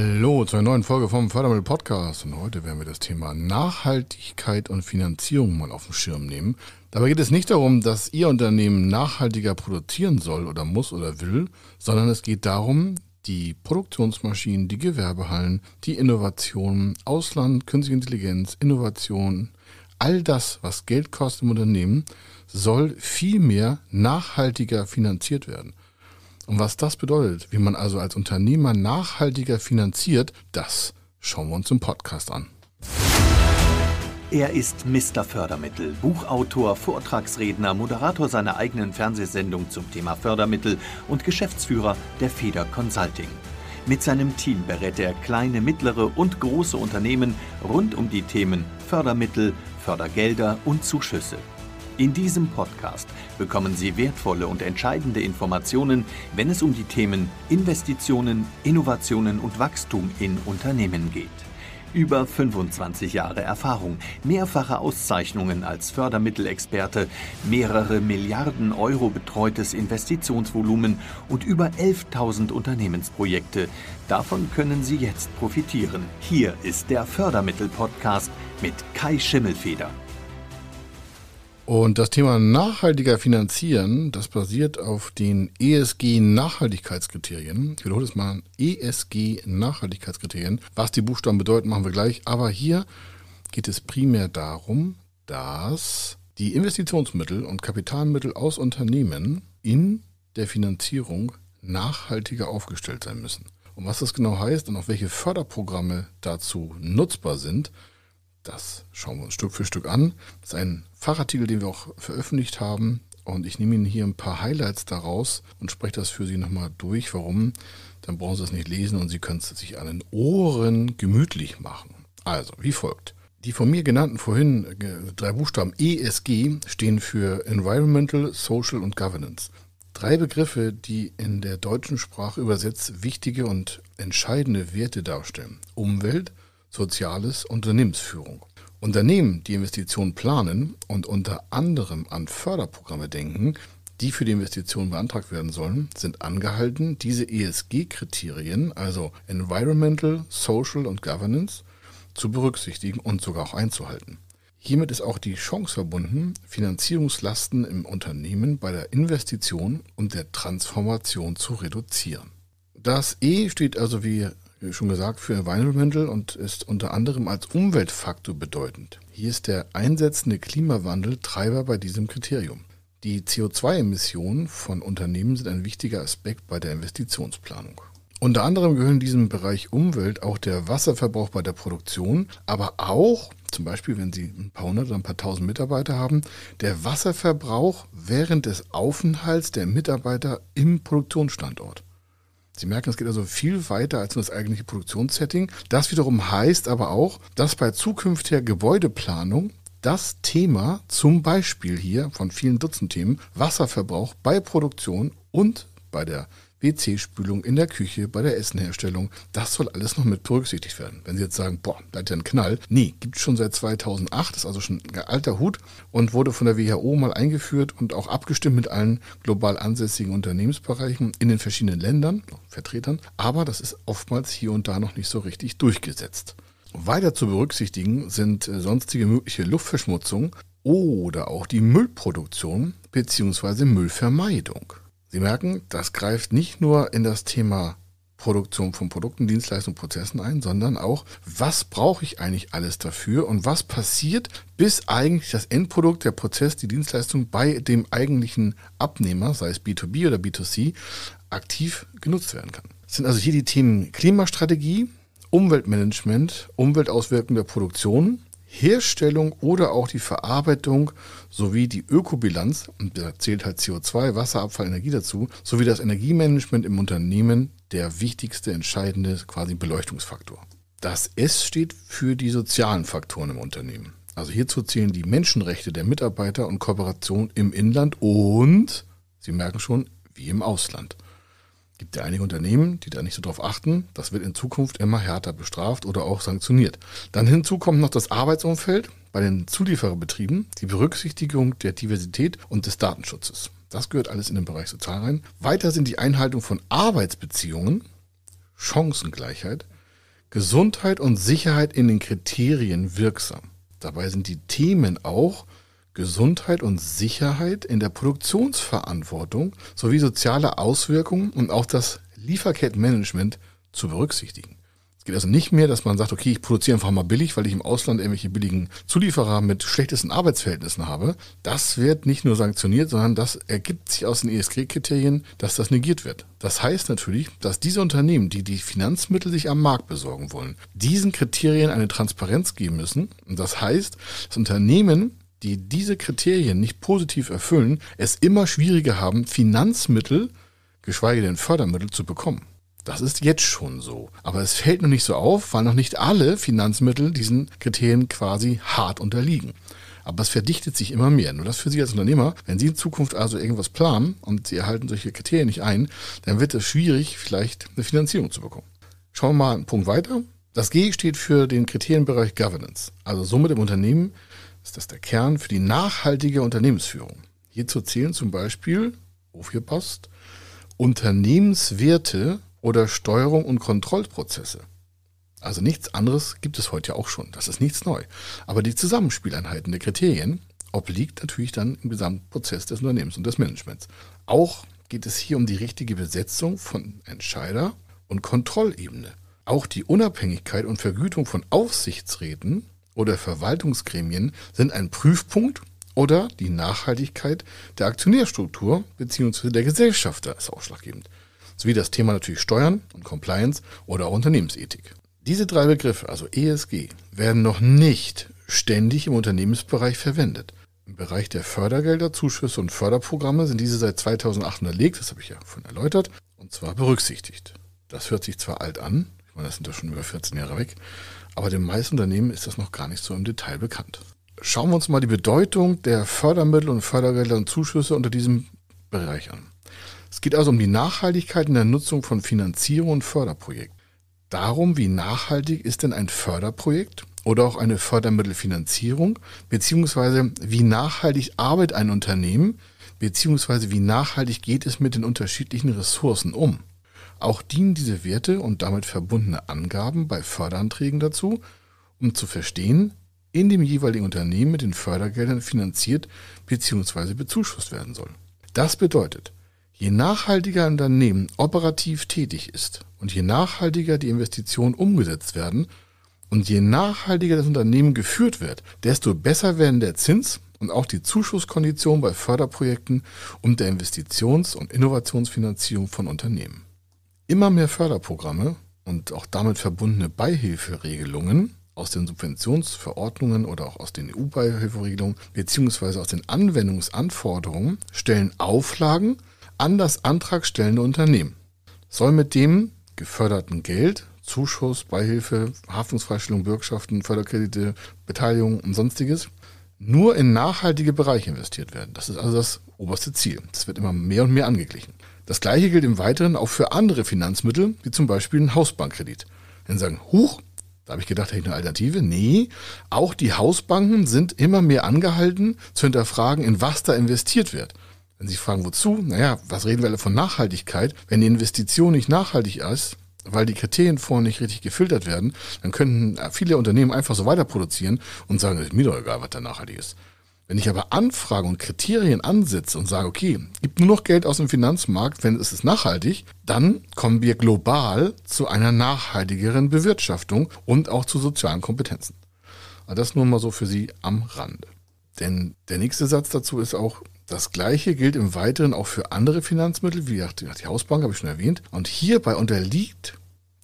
Hallo zu einer neuen Folge vom Fördermittel Podcast und heute werden wir das Thema Nachhaltigkeit und Finanzierung mal auf den Schirm nehmen. Dabei geht es nicht darum, dass Ihr Unternehmen nachhaltiger produzieren soll oder muss oder will, sondern es geht darum, die Produktionsmaschinen, die Gewerbehallen, die Innovationen, Ausland, Künstliche Intelligenz, Innovation, all das, was Geld kostet im Unternehmen, soll viel mehr nachhaltiger finanziert werden. Und was das bedeutet, wie man also als Unternehmer nachhaltiger finanziert, das schauen wir uns im Podcast an. Er ist Mr. Fördermittel, Buchautor, Vortragsredner, Moderator seiner eigenen Fernsehsendung zum Thema Fördermittel und Geschäftsführer der Feder Consulting. Mit seinem Team berät er kleine, mittlere und große Unternehmen rund um die Themen Fördermittel, Fördergelder und Zuschüsse. In diesem Podcast bekommen Sie wertvolle und entscheidende Informationen, wenn es um die Themen Investitionen, Innovationen und Wachstum in Unternehmen geht. Über 25 Jahre Erfahrung, mehrfache Auszeichnungen als Fördermittelexperte, mehrere Milliarden Euro betreutes Investitionsvolumen und über 11.000 Unternehmensprojekte. Davon können Sie jetzt profitieren. Hier ist der Fördermittel-Podcast mit Kai Schimmelfeder. Und das Thema nachhaltiger Finanzieren, das basiert auf den ESG-Nachhaltigkeitskriterien. Ich wiederhole es mal, ESG-Nachhaltigkeitskriterien. Was die Buchstaben bedeuten, machen wir gleich. Aber hier geht es primär darum, dass die Investitionsmittel und Kapitalmittel aus Unternehmen in der Finanzierung nachhaltiger aufgestellt sein müssen. Und was das genau heißt und auch welche Förderprogramme dazu nutzbar sind, das schauen wir uns Stück für Stück an. Das ist ein Fachartikel, den wir auch veröffentlicht haben. Und ich nehme Ihnen hier ein paar Highlights daraus und spreche das für Sie nochmal durch. Warum? Dann brauchen Sie es nicht lesen und Sie können es sich an den Ohren gemütlich machen. Also, wie folgt. Die von mir genannten vorhin äh, drei Buchstaben ESG stehen für Environmental, Social und Governance. Drei Begriffe, die in der deutschen Sprache übersetzt wichtige und entscheidende Werte darstellen. Umwelt, Soziales Unternehmensführung. Unternehmen, die Investitionen planen und unter anderem an Förderprogramme denken, die für die Investitionen beantragt werden sollen, sind angehalten, diese ESG-Kriterien, also Environmental, Social und Governance, zu berücksichtigen und sogar auch einzuhalten. Hiermit ist auch die Chance verbunden, Finanzierungslasten im Unternehmen bei der Investition und der Transformation zu reduzieren. Das E steht also, wie schon gesagt, für Environmental und ist unter anderem als Umweltfaktor bedeutend. Hier ist der einsetzende Klimawandel Treiber bei diesem Kriterium. Die CO2-Emissionen von Unternehmen sind ein wichtiger Aspekt bei der Investitionsplanung. Unter anderem gehören diesem Bereich Umwelt auch der Wasserverbrauch bei der Produktion, aber auch, zum Beispiel wenn Sie ein paar hundert oder ein paar tausend Mitarbeiter haben, der Wasserverbrauch während des Aufenthalts der Mitarbeiter im Produktionsstandort. Sie merken, es geht also viel weiter als nur das eigentliche Produktionssetting. Das wiederum heißt aber auch, dass bei zukünftiger Gebäudeplanung das Thema, zum Beispiel hier von vielen Dutzend Themen, Wasserverbrauch bei Produktion und bei der WC-Spülung in der Küche bei der Essenherstellung. Das soll alles noch mit berücksichtigt werden. Wenn Sie jetzt sagen, boah, da ist ja ein Knall. Nee, gibt es schon seit 2008, ist also schon ein alter Hut und wurde von der WHO mal eingeführt und auch abgestimmt mit allen global ansässigen Unternehmensbereichen in den verschiedenen Ländern, Vertretern. Aber das ist oftmals hier und da noch nicht so richtig durchgesetzt. Weiter zu berücksichtigen sind äh, sonstige mögliche Luftverschmutzung oder auch die Müllproduktion bzw. Müllvermeidung. Sie merken, das greift nicht nur in das Thema Produktion von Produkten, Dienstleistungen, Prozessen ein, sondern auch, was brauche ich eigentlich alles dafür und was passiert, bis eigentlich das Endprodukt, der Prozess, die Dienstleistung bei dem eigentlichen Abnehmer, sei es B2B oder B2C, aktiv genutzt werden kann. Das sind also hier die Themen Klimastrategie, Umweltmanagement, Umweltauswirkungen der Produktion, Herstellung oder auch die Verarbeitung sowie die Ökobilanz, und da zählt halt CO2, Wasserabfall, Energie dazu, sowie das Energiemanagement im Unternehmen der wichtigste, entscheidende quasi Beleuchtungsfaktor. Das S steht für die sozialen Faktoren im Unternehmen. Also hierzu zählen die Menschenrechte der Mitarbeiter und Kooperation im Inland und, Sie merken schon, wie im Ausland gibt ja einige Unternehmen, die da nicht so drauf achten. Das wird in Zukunft immer härter bestraft oder auch sanktioniert. Dann hinzu kommt noch das Arbeitsumfeld bei den Zuliefererbetrieben, die Berücksichtigung der Diversität und des Datenschutzes. Das gehört alles in den Bereich Sozial rein. Weiter sind die Einhaltung von Arbeitsbeziehungen, Chancengleichheit, Gesundheit und Sicherheit in den Kriterien wirksam. Dabei sind die Themen auch Gesundheit und Sicherheit in der Produktionsverantwortung sowie soziale Auswirkungen und auch das Lieferkettenmanagement zu berücksichtigen. Es geht also nicht mehr, dass man sagt, okay, ich produziere einfach mal billig, weil ich im Ausland irgendwelche billigen Zulieferer mit schlechtesten Arbeitsverhältnissen habe. Das wird nicht nur sanktioniert, sondern das ergibt sich aus den ESG-Kriterien, dass das negiert wird. Das heißt natürlich, dass diese Unternehmen, die die Finanzmittel sich am Markt besorgen wollen, diesen Kriterien eine Transparenz geben müssen. Und das heißt, das Unternehmen die diese Kriterien nicht positiv erfüllen, es immer schwieriger haben, Finanzmittel, geschweige denn Fördermittel zu bekommen. Das ist jetzt schon so. Aber es fällt noch nicht so auf, weil noch nicht alle Finanzmittel diesen Kriterien quasi hart unterliegen. Aber es verdichtet sich immer mehr. Nur das für Sie als Unternehmer, wenn Sie in Zukunft also irgendwas planen und Sie erhalten solche Kriterien nicht ein, dann wird es schwierig, vielleicht eine Finanzierung zu bekommen. Schauen wir mal einen Punkt weiter. Das G steht für den Kriterienbereich Governance. Also somit im Unternehmen ist das der Kern für die nachhaltige Unternehmensführung. Hierzu zählen zum Beispiel, aufgepasst, Unternehmenswerte oder Steuerung und Kontrollprozesse. Also nichts anderes gibt es heute ja auch schon. Das ist nichts neu. Aber die Zusammenspieleinheiten der Kriterien obliegt natürlich dann im Gesamtprozess des Unternehmens und des Managements. Auch geht es hier um die richtige Besetzung von Entscheider und Kontrollebene. Auch die Unabhängigkeit und Vergütung von Aufsichtsräten oder Verwaltungsgremien sind ein Prüfpunkt oder die Nachhaltigkeit der Aktionärstruktur bzw. der Gesellschafter ist ausschlaggebend, sowie das Thema natürlich Steuern und Compliance oder auch Unternehmensethik. Diese drei Begriffe, also ESG, werden noch nicht ständig im Unternehmensbereich verwendet. Im Bereich der Fördergelder, Zuschüsse und Förderprogramme sind diese seit 2008 unterlegt, das habe ich ja schon erläutert, und zwar berücksichtigt. Das hört sich zwar alt an, ich meine, das sind doch schon über 14 Jahre weg, aber den meisten Unternehmen ist das noch gar nicht so im Detail bekannt. Schauen wir uns mal die Bedeutung der Fördermittel und Fördergelder und Zuschüsse unter diesem Bereich an. Es geht also um die Nachhaltigkeit in der Nutzung von Finanzierung und Förderprojekten. Darum, wie nachhaltig ist denn ein Förderprojekt oder auch eine Fördermittelfinanzierung, beziehungsweise wie nachhaltig arbeitet ein Unternehmen, beziehungsweise wie nachhaltig geht es mit den unterschiedlichen Ressourcen um. Auch dienen diese Werte und damit verbundene Angaben bei Förderanträgen dazu, um zu verstehen, in dem jeweiligen Unternehmen mit den Fördergeldern finanziert bzw. bezuschusst werden soll. Das bedeutet, je nachhaltiger ein Unternehmen operativ tätig ist und je nachhaltiger die Investitionen umgesetzt werden und je nachhaltiger das Unternehmen geführt wird, desto besser werden der Zins und auch die Zuschusskonditionen bei Förderprojekten und der Investitions- und Innovationsfinanzierung von Unternehmen. Immer mehr Förderprogramme und auch damit verbundene Beihilferegelungen aus den Subventionsverordnungen oder auch aus den EU-Beihilferegelungen bzw. aus den Anwendungsanforderungen stellen Auflagen an das antragstellende Unternehmen. Soll mit dem geförderten Geld, Zuschuss, Beihilfe, Haftungsfreistellung, Bürgschaften, Förderkredite, Beteiligung und sonstiges nur in nachhaltige Bereiche investiert werden. Das ist also das oberste Ziel. Das wird immer mehr und mehr angeglichen. Das gleiche gilt im Weiteren auch für andere Finanzmittel, wie zum Beispiel einen Hausbankkredit. Wenn Sie sagen, huch, da habe ich gedacht, hätte ich eine Alternative? Nee, auch die Hausbanken sind immer mehr angehalten zu hinterfragen, in was da investiert wird. Wenn Sie fragen, wozu? Naja, was reden wir alle von Nachhaltigkeit? Wenn die Investition nicht nachhaltig ist, weil die Kriterien vorher nicht richtig gefiltert werden, dann könnten äh, viele Unternehmen einfach so weiter produzieren und sagen, ist mir doch egal, was da nachhaltig ist. Wenn ich aber Anfragen und Kriterien ansetze und sage, okay, gib nur noch Geld aus dem Finanzmarkt, wenn es ist nachhaltig, dann kommen wir global zu einer nachhaltigeren Bewirtschaftung und auch zu sozialen Kompetenzen. Aber das nur mal so für Sie am Rande. Denn der nächste Satz dazu ist auch, das gleiche gilt im Weiteren auch für andere Finanzmittel, wie die Hausbank habe ich schon erwähnt. Und hierbei unterliegt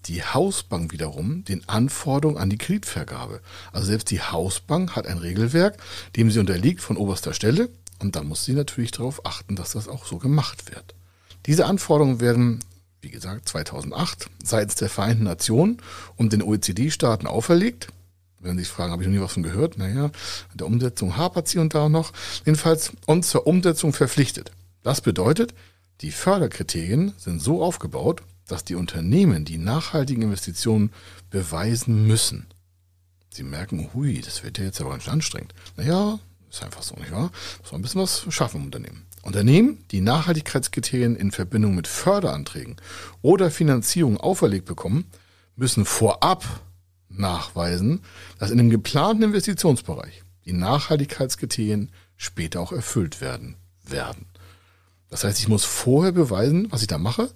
die Hausbank wiederum den Anforderungen an die Kreditvergabe. Also selbst die Hausbank hat ein Regelwerk, dem sie unterliegt von oberster Stelle und dann muss sie natürlich darauf achten, dass das auch so gemacht wird. Diese Anforderungen werden, wie gesagt, 2008 seitens der Vereinten Nationen und den OECD-Staaten auferlegt. Wenn Sie sich fragen, habe ich noch nie was von gehört? Naja, in der Umsetzung hapert sie und da noch. Jedenfalls und zur Umsetzung verpflichtet. Das bedeutet, die Förderkriterien sind so aufgebaut, dass die Unternehmen die nachhaltigen Investitionen beweisen müssen. Sie merken, hui, das wird ja jetzt aber nicht anstrengend. Naja, ist einfach so, nicht wahr? Muss man ein bisschen was schaffen im Unternehmen. Unternehmen, die Nachhaltigkeitskriterien in Verbindung mit Förderanträgen oder Finanzierung auferlegt bekommen, müssen vorab nachweisen, dass in dem geplanten Investitionsbereich die Nachhaltigkeitskriterien später auch erfüllt werden werden. Das heißt, ich muss vorher beweisen, was ich da mache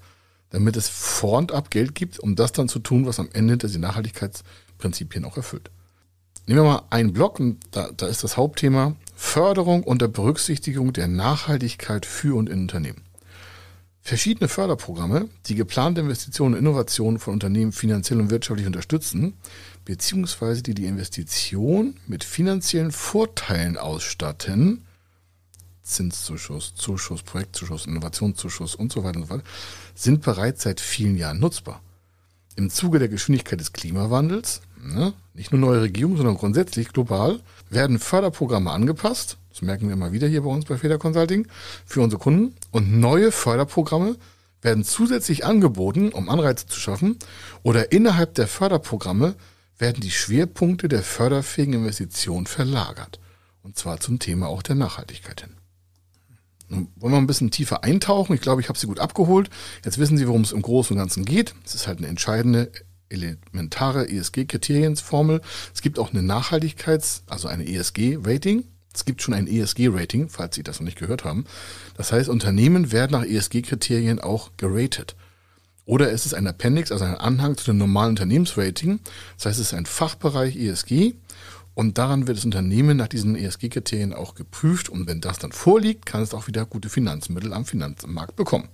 damit es vor und ab Geld gibt, um das dann zu tun, was am Ende diese Nachhaltigkeitsprinzipien auch erfüllt. Nehmen wir mal einen Block, und da, da ist das Hauptthema Förderung unter Berücksichtigung der Nachhaltigkeit für und in Unternehmen. Verschiedene Förderprogramme, die geplante Investitionen und Innovationen von Unternehmen finanziell und wirtschaftlich unterstützen, beziehungsweise die die Investition mit finanziellen Vorteilen ausstatten, Zinszuschuss, Zuschuss, Projektzuschuss, Innovationszuschuss und so weiter und so weiter, sind bereits seit vielen Jahren nutzbar. Im Zuge der Geschwindigkeit des Klimawandels, ne, nicht nur neue Regierungen, sondern grundsätzlich global, werden Förderprogramme angepasst, das merken wir immer wieder hier bei uns bei Feder Consulting, für unsere Kunden und neue Förderprogramme werden zusätzlich angeboten, um Anreize zu schaffen, oder innerhalb der Förderprogramme werden die Schwerpunkte der förderfähigen Investitionen verlagert. Und zwar zum Thema auch der Nachhaltigkeit hin. Nun wollen wir ein bisschen tiefer eintauchen. Ich glaube, ich habe Sie gut abgeholt. Jetzt wissen Sie, worum es im Großen und Ganzen geht. Es ist halt eine entscheidende elementare ESG-Kriterienformel. Es gibt auch eine Nachhaltigkeits-, also eine ESG-Rating. Es gibt schon ein ESG-Rating, falls Sie das noch nicht gehört haben. Das heißt, Unternehmen werden nach ESG-Kriterien auch geratet. Oder es ist ein Appendix, also ein Anhang zu dem normalen Unternehmensrating. Das heißt, es ist ein Fachbereich ESG und daran wird das Unternehmen nach diesen ESG-Kriterien auch geprüft. Und wenn das dann vorliegt, kann es auch wieder gute Finanzmittel am Finanzmarkt bekommen.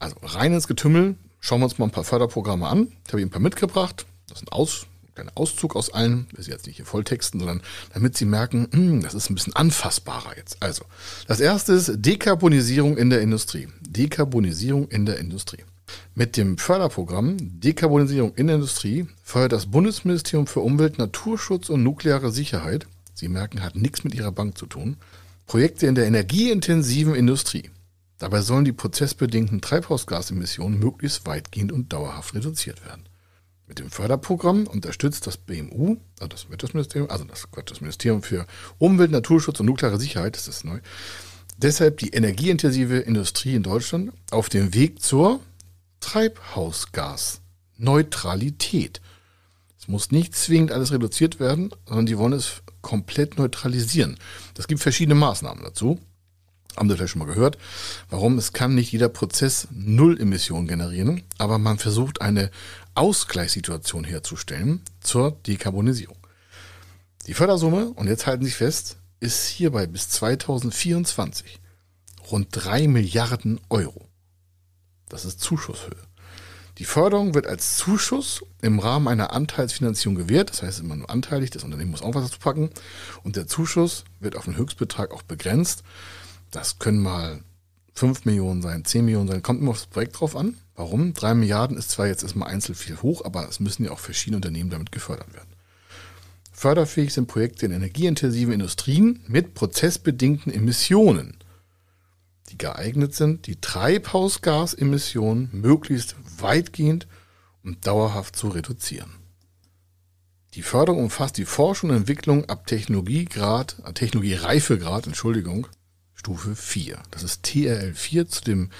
Also rein ins Getümmel. Schauen wir uns mal ein paar Förderprogramme an. Ich habe Ihnen ein paar mitgebracht. Das sind aus, ein Auszug aus allen. Das ist jetzt nicht hier Volltexten, sondern damit Sie merken, mh, hm, das ist ein bisschen anfassbarer jetzt. Also, das erste ist Dekarbonisierung in der Industrie. Dekarbonisierung in der Industrie. Mit dem Förderprogramm Dekarbonisierung in der Industrie fördert das Bundesministerium für Umwelt, Naturschutz und nukleare Sicherheit, Sie merken, hat nichts mit Ihrer Bank zu tun, Projekte in der energieintensiven Industrie. Dabei sollen die prozessbedingten Treibhausgasemissionen möglichst weitgehend und dauerhaft reduziert werden. Mit dem Förderprogramm unterstützt das BMU, also das Wirtschaftsministerium, also das, das Ministerium für Umwelt, Naturschutz und nukleare Sicherheit, das ist neu, deshalb die energieintensive Industrie in Deutschland auf dem Weg zur Treibhausgas. Neutralität. Es muss nicht zwingend alles reduziert werden, sondern die wollen es komplett neutralisieren. Das gibt verschiedene Maßnahmen dazu. Haben Sie vielleicht schon mal gehört. Warum? Es kann nicht jeder Prozess null Emissionen generieren, aber man versucht eine Ausgleichssituation herzustellen zur Dekarbonisierung. Die Fördersumme, und jetzt halten Sie sich fest, ist hierbei bis 2024 rund drei Milliarden Euro. Das ist Zuschusshöhe. Die Förderung wird als Zuschuss im Rahmen einer Anteilsfinanzierung gewährt, das heißt immer nur anteilig, das Unternehmen muss auch was dazu packen und der Zuschuss wird auf einen Höchstbetrag auch begrenzt. Das können mal 5 Millionen sein, 10 Millionen sein, kommt immer aufs Projekt drauf an. Warum? 3 Milliarden ist zwar jetzt erstmal einzeln viel hoch, aber es müssen ja auch verschiedene Unternehmen damit gefördert werden. Förderfähig sind Projekte in energieintensiven Industrien mit prozessbedingten Emissionen die geeignet sind, die Treibhausgasemissionen möglichst weitgehend und dauerhaft zu reduzieren. Die Förderung umfasst die Forschung und Entwicklung ab Technologiegrad, äh, Technologiereifegrad, Entschuldigung, Stufe 4. Das ist TRL 4 zu dem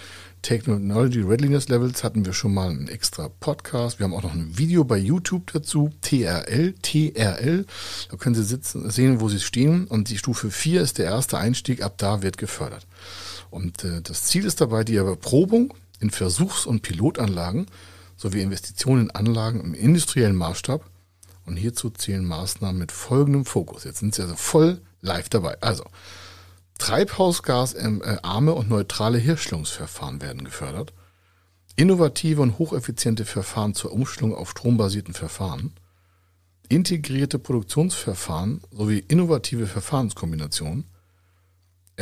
Technology Readiness Levels hatten wir schon mal einen extra Podcast. Wir haben auch noch ein Video bei YouTube dazu. TRL, TRL. Da können Sie sitzen, sehen, wo Sie stehen. Und die Stufe 4 ist der erste Einstieg. Ab da wird gefördert. Und äh, das Ziel ist dabei die Erprobung in Versuchs- und Pilotanlagen sowie Investitionen in Anlagen im industriellen Maßstab. Und hierzu zählen Maßnahmen mit folgendem Fokus. Jetzt sind Sie also voll live dabei. Also, Treibhausgasarme und neutrale Herstellungsverfahren werden gefördert. Innovative und hocheffiziente Verfahren zur Umstellung auf strombasierten Verfahren. Integrierte Produktionsverfahren sowie innovative Verfahrenskombinationen.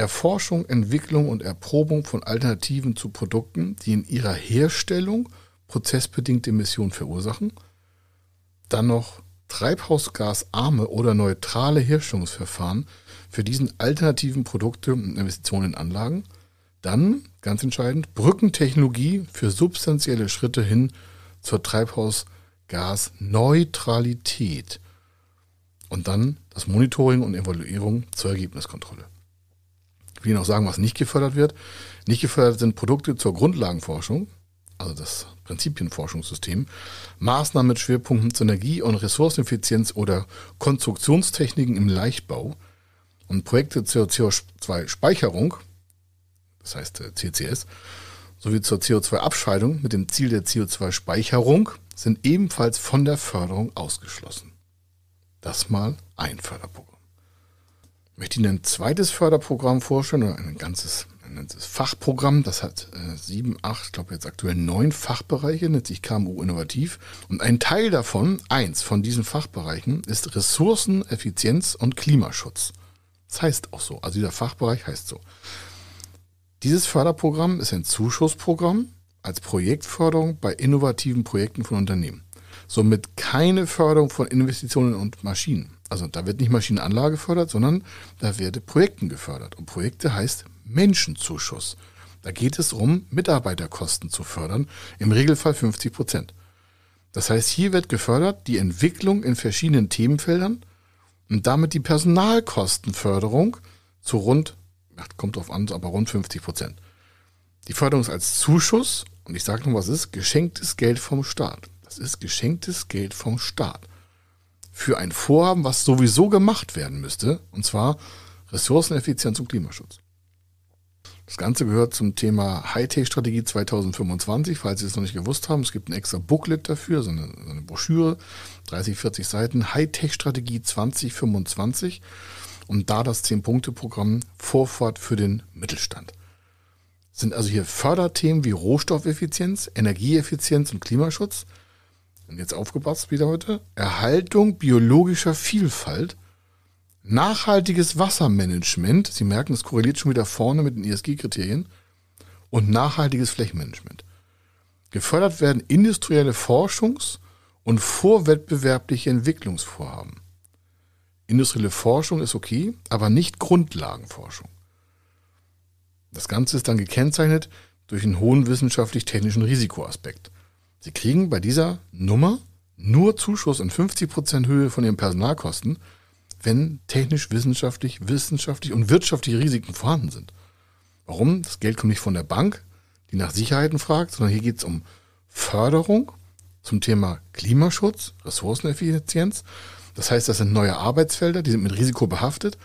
Erforschung, Entwicklung und Erprobung von Alternativen zu Produkten, die in ihrer Herstellung prozessbedingte Emissionen verursachen. Dann noch treibhausgasarme oder neutrale Herstellungsverfahren für diesen alternativen Produkte und Investitionen in Anlagen. Dann, ganz entscheidend, Brückentechnologie für substanzielle Schritte hin zur Treibhausgasneutralität. Und dann das Monitoring und Evaluierung zur Ergebniskontrolle ich will Ihnen auch sagen, was nicht gefördert wird. Nicht gefördert sind Produkte zur Grundlagenforschung, also das Prinzipienforschungssystem, Maßnahmen mit Schwerpunkten zur Energie- und Ressourceneffizienz oder Konstruktionstechniken im Leichtbau und Projekte zur CO2-Speicherung, das heißt äh, CCS, sowie zur CO2-Abscheidung mit dem Ziel der CO2-Speicherung sind ebenfalls von der Förderung ausgeschlossen. Das mal ein Förderprogramm möchte Ihnen ein zweites Förderprogramm vorstellen oder ein ganzes, ein ganzes Fachprogramm. Das hat äh, sieben, acht, ich glaube jetzt aktuell neun Fachbereiche, nennt sich KMU Innovativ. Und ein Teil davon, eins von diesen Fachbereichen, ist Ressourcen, Effizienz und Klimaschutz. Das heißt auch so. Also dieser Fachbereich heißt so. Dieses Förderprogramm ist ein Zuschussprogramm als Projektförderung bei innovativen Projekten von Unternehmen somit keine Förderung von Investitionen und Maschinen. Also da wird nicht Maschinenanlage gefördert, sondern da werden Projekten gefördert. Und Projekte heißt Menschenzuschuss. Da geht es um, Mitarbeiterkosten zu fördern, im Regelfall 50 Prozent. Das heißt, hier wird gefördert die Entwicklung in verschiedenen Themenfeldern und damit die Personalkostenförderung zu rund, kommt drauf an, aber rund 50 Prozent. Die Förderung ist als Zuschuss, und ich sage noch, was ist, geschenktes Geld vom Staat. Das ist geschenktes Geld vom Staat. Für ein Vorhaben, was sowieso gemacht werden müsste, und zwar Ressourceneffizienz und Klimaschutz. Das Ganze gehört zum Thema Hightech-Strategie 2025, falls Sie es noch nicht gewusst haben. Es gibt ein extra Booklet dafür, so eine, so eine Broschüre, 30, 40 Seiten, Hightech-Strategie 2025 und da das 10-Punkte-Programm Vorfahrt für den Mittelstand. Das sind also hier Förderthemen wie Rohstoffeffizienz, Energieeffizienz und Klimaschutz – und jetzt aufgepasst wieder heute, Erhaltung biologischer Vielfalt, nachhaltiges Wassermanagement, Sie merken, es korreliert schon wieder vorne mit den ESG-Kriterien, und nachhaltiges Flächenmanagement. Gefördert werden industrielle Forschungs- und vorwettbewerbliche Entwicklungsvorhaben. Industrielle Forschung ist okay, aber nicht Grundlagenforschung. Das Ganze ist dann gekennzeichnet durch einen hohen wissenschaftlich-technischen Risikoaspekt. Sie kriegen bei dieser Nummer nur Zuschuss in 50% Höhe von ihren Personalkosten, wenn technisch, wissenschaftlich, wissenschaftlich und wirtschaftliche Risiken vorhanden sind. Warum? Das Geld kommt nicht von der Bank, die nach Sicherheiten fragt, sondern hier geht es um Förderung zum Thema Klimaschutz, Ressourceneffizienz. Das heißt, das sind neue Arbeitsfelder, die sind mit Risiko behaftet.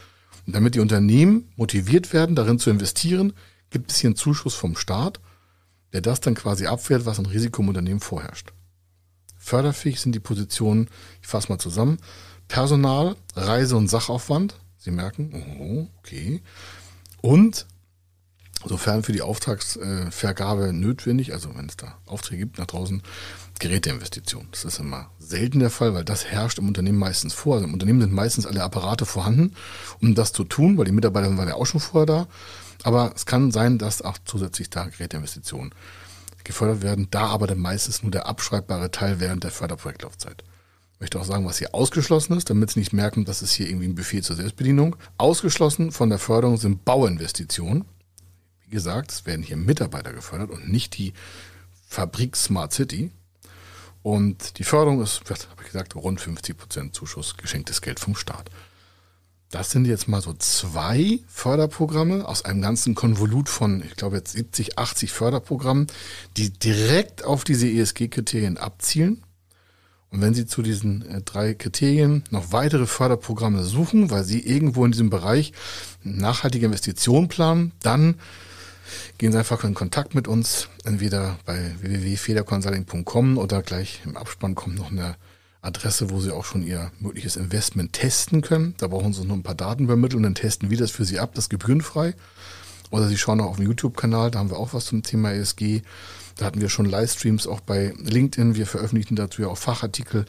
Und damit die Unternehmen motiviert werden, darin zu investieren, gibt es hier einen Zuschuss vom Staat der das dann quasi abfährt, was an Risiko im Unternehmen vorherrscht. Förderfähig sind die Positionen, ich fasse mal zusammen, Personal, Reise- und Sachaufwand, Sie merken, oh, okay, und sofern für die Auftragsvergabe notwendig, also wenn es da Aufträge gibt nach draußen, Geräteinvestitionen. Das ist immer selten der Fall, weil das herrscht im Unternehmen meistens vor. Also im Unternehmen sind meistens alle Apparate vorhanden, um das zu tun, weil die Mitarbeiter waren ja auch schon vorher da. Aber es kann sein, dass auch zusätzlich da Geräteinvestitionen gefördert werden, da aber dann meistens nur der abschreibbare Teil während der Förderprojektlaufzeit. Ich möchte auch sagen, was hier ausgeschlossen ist, damit Sie nicht merken, dass es hier irgendwie ein Buffet zur Selbstbedienung. Ausgeschlossen von der Förderung sind Bauinvestitionen. Wie gesagt, es werden hier Mitarbeiter gefördert und nicht die Fabrik Smart City. Und die Förderung ist, habe ich gesagt, rund 50% Zuschuss, geschenktes Geld vom Staat. Das sind jetzt mal so zwei Förderprogramme aus einem ganzen Konvolut von, ich glaube jetzt 70, 80 Förderprogrammen, die direkt auf diese ESG-Kriterien abzielen. Und wenn Sie zu diesen äh, drei Kriterien noch weitere Förderprogramme suchen, weil Sie irgendwo in diesem Bereich nachhaltige Investitionen planen, dann gehen Sie einfach in Kontakt mit uns, entweder bei www.federconsulting.com oder gleich im Abspann kommt noch eine Adresse, wo Sie auch schon Ihr mögliches Investment testen können. Da brauchen Sie uns nur ein paar Daten übermitteln und dann testen wir das für Sie ab, das gebührenfrei. Oder Sie schauen auch auf den YouTube-Kanal, da haben wir auch was zum Thema ESG. Da hatten wir schon Livestreams auch bei LinkedIn. Wir veröffentlichen dazu ja auch Fachartikel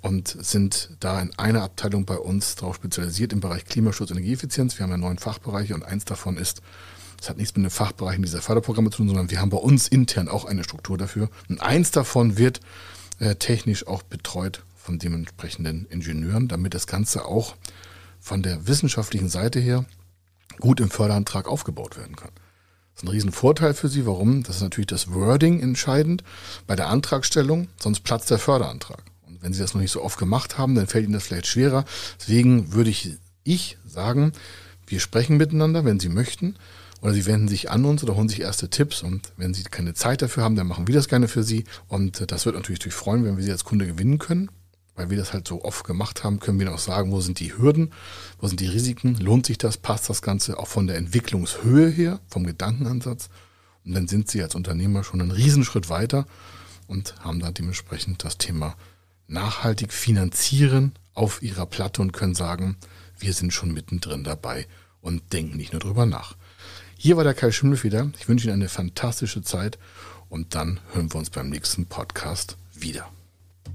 und sind da in einer Abteilung bei uns darauf spezialisiert im Bereich Klimaschutz und Energieeffizienz. Wir haben ja neun Fachbereiche und eins davon ist, das hat nichts mit den Fachbereichen dieser Förderprogramme zu tun, sondern wir haben bei uns intern auch eine Struktur dafür. Und eins davon wird äh, technisch auch betreut von dementsprechenden Ingenieuren, damit das Ganze auch von der wissenschaftlichen Seite her gut im Förderantrag aufgebaut werden kann. Das ist ein Riesenvorteil für Sie. Warum? Das ist natürlich das Wording entscheidend bei der Antragstellung, sonst platzt der Förderantrag. Und wenn Sie das noch nicht so oft gemacht haben, dann fällt Ihnen das vielleicht schwerer. Deswegen würde ich, ich sagen, wir sprechen miteinander, wenn Sie möchten. Oder Sie wenden sich an uns oder holen sich erste Tipps. Und wenn Sie keine Zeit dafür haben, dann machen wir das gerne für Sie. Und das wird natürlich freuen, wenn wir Sie als Kunde gewinnen können weil wir das halt so oft gemacht haben, können wir auch sagen, wo sind die Hürden, wo sind die Risiken, lohnt sich das, passt das Ganze auch von der Entwicklungshöhe her, vom Gedankenansatz. Und dann sind sie als Unternehmer schon einen Riesenschritt weiter und haben dann dementsprechend das Thema nachhaltig finanzieren auf ihrer Platte und können sagen, wir sind schon mittendrin dabei und denken nicht nur drüber nach. Hier war der Kai Schimmel wieder. Ich wünsche Ihnen eine fantastische Zeit und dann hören wir uns beim nächsten Podcast wieder.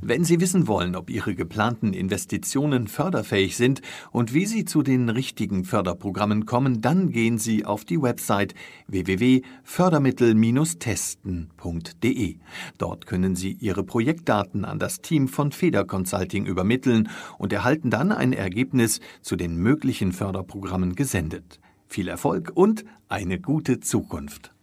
Wenn Sie wissen wollen, ob Ihre geplanten Investitionen förderfähig sind und wie Sie zu den richtigen Förderprogrammen kommen, dann gehen Sie auf die Website www.fördermittel-testen.de. Dort können Sie Ihre Projektdaten an das Team von Feder Consulting übermitteln und erhalten dann ein Ergebnis zu den möglichen Förderprogrammen gesendet. Viel Erfolg und eine gute Zukunft!